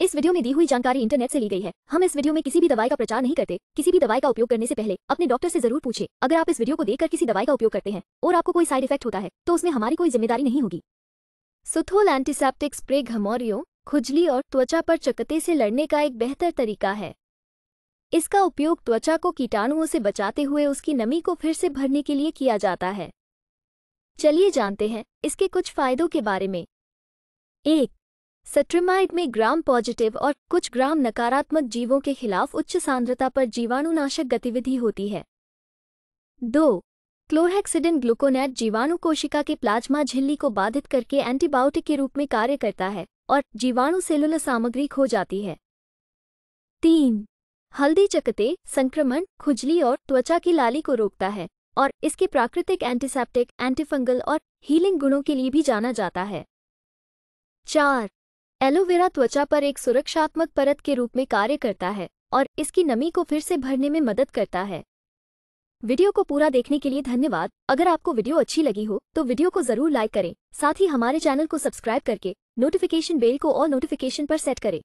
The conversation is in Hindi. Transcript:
इस वीडियो में दी हुई जानकारी इंटरनेट से ली गई है हम इस वीडियो में किसी भी दवाई का प्रचार नहीं करते किसी भी दवाई का उपयोग करने से पहले अपने डॉक्टर से जरूर पूछे अगर आप इस वीडियो को देखकर किसी दवाई का उपयोग करते हैं और आपको कोई साइड इफेक्ट होता है तो उसमें हमारी कोई जिम्मेदारी नहीं होगी सुथोल एंटीसेप्टिक स्प्रे घमौरियों खुजली और त्वचा पर चकते से लड़ने का एक बेहतर तरीका है इसका उपयोग त्वचा को कीटाणुओं से बचाते हुए उसकी नमी को फिर से भरने के लिए किया जाता है चलिए जानते हैं इसके कुछ फायदों के बारे में एक सेट्रिमाइड में ग्राम पॉजिटिव और कुछ ग्राम नकारात्मक जीवों के खिलाफ उच्च सांद्रता पर जीवाणुनाशक गतिविधि होती है दो क्लोहेक्सिडिन ग्लूकोनेट जीवाणु कोशिका के प्लाज्मा झिल्ली को बाधित करके एंटीबायोटिक के रूप में कार्य करता है और जीवाणु सेलुलर सामग्री खो जाती है तीन हल्दी चकते संक्रमण खुजली और त्वचा की लाली को रोकता है और इसके प्राकृतिक एंटीसेप्टिक एंटीफंगल और हीलिंग गुणों के लिए भी जाना जाता है चार एलोवेरा त्वचा पर एक सुरक्षात्मक परत के रूप में कार्य करता है और इसकी नमी को फिर से भरने में मदद करता है वीडियो को पूरा देखने के लिए धन्यवाद अगर आपको वीडियो अच्छी लगी हो तो वीडियो को जरूर लाइक करें साथ ही हमारे चैनल को सब्सक्राइब करके नोटिफिकेशन बेल को और नोटिफिकेशन पर सेट करें